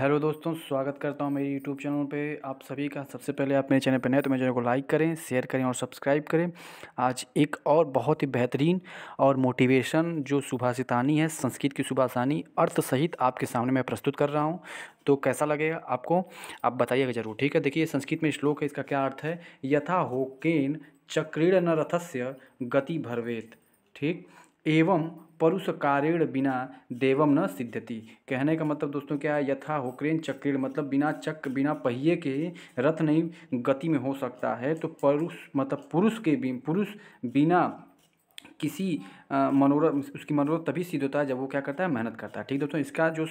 hello दोस्तों स्वागत करता हूं मेरे यूट्यूब चैनल पे आप सभी का सबसे पहले आप मेरे चैनल पर नए तो मेरे चैनल को लाइक करें शेयर करें और सब्सक्राइब करें आज एक और बहुत ही बेहतरीन और मोटिवेशन जो सुभाषितानी है संस्कृत की सुभाषानी अर्थ सहित आपके सामने मैं प्रस्तुत कर रहा हूं तो कैसा लगेगा आपको आप बताइएगा ज़रूर ठीक है देखिए संस्कृत में श्लोक है इसका क्या अर्थ है यथा होकेन चक्रीड़ न रथस्य गति भरवेत ठीक एवं परुषकारेण बिना देवम न सिद्धति कहने का मतलब दोस्तों क्या है यथा होक्रेन चक्रेण मतलब बिना चक्र बिना पहिए के रथ नहीं गति में हो सकता है तो परुष मतलब पुरुष के बिन पुरुष बिना किसी मनोरथ उसकी मनोरथ तभी सिद्ध होता है जब वो क्या करता है मेहनत करता है ठीक दोस्तों इसका जो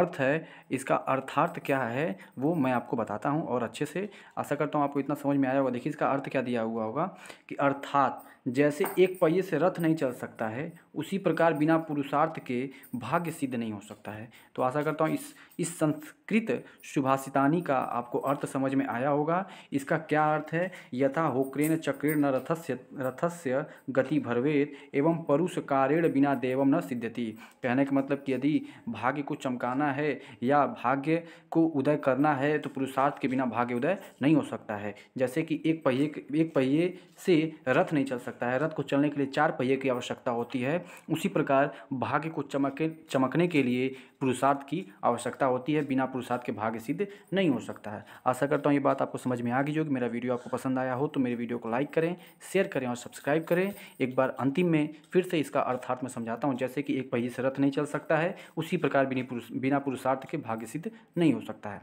अर्थ है इसका अर्थार्थ क्या है वो मैं आपको बताता हूँ और अच्छे से आशा करता हूँ आपको इतना समझ में आया होगा देखिए इसका अर्थ क्या दिया हुआ होगा कि अर्थात जैसे एक पहिए से रथ नहीं चल सकता है उसी प्रकार बिना पुरुषार्थ के भाग्य सिद्ध नहीं हो सकता है तो आशा करता हूँ इस इस संस्कृत सुभाषितानी का आपको अर्थ समझ में आया होगा इसका क्या अर्थ है यथा होक्रेन चक्रेण रथस्य रथस्य गति भरवेत एवं एवं परुषकारेण बिना देवम न सिद्धति कहने का मतलब कि यदि भाग्य को चमकाना है या भाग्य को उदय करना है तो पुरुषार्थ के बिना भाग्य उदय नहीं हो सकता है जैसे कि एक पहिए एक पहिए से रथ नहीं चल सकता है रथ को चलने के लिए चार पहिए की आवश्यकता होती है उसी प्रकार भाग्य को चमके चमकने के लिए पुरुषार्थ की आवश्यकता होती है बिना पुरुषार्थ के भाग्य सिद्ध नहीं हो सकता है आशा करता हूँ ये बात आपको समझ में आ गई होगी मेरा वीडियो आपको पसंद आया हो तो मेरे वीडियो को लाइक करें शेयर करें और सब्सक्राइब करें एक बार अंतिम में फिर से इसका अर्थार्थ मैं समझाता हूँ जैसे कि एक पहिए से रथ नहीं चल सकता है उसी प्रकार बिना पुरुष बिना पुरुषार्थ के भाग्य सिद्ध नहीं हो सकता है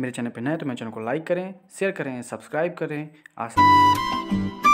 मेरे चैनल पर नए तो मेरे चैनल को लाइक करें शेयर करें सब्सक्राइब करें आशा